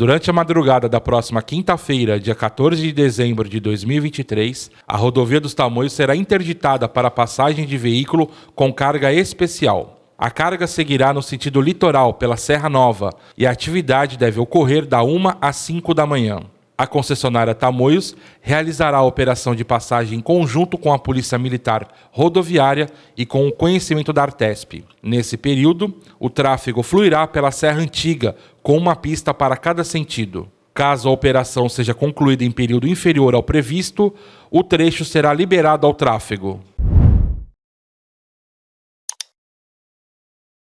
Durante a madrugada da próxima quinta-feira, dia 14 de dezembro de 2023, a rodovia dos Tamoios será interditada para passagem de veículo com carga especial. A carga seguirá no sentido litoral pela Serra Nova e a atividade deve ocorrer da 1 às 5 da manhã. A concessionária Tamoios realizará a operação de passagem em conjunto com a Polícia Militar Rodoviária e com o conhecimento da Artesp. Nesse período, o tráfego fluirá pela Serra Antiga, com uma pista para cada sentido. Caso a operação seja concluída em período inferior ao previsto, o trecho será liberado ao tráfego.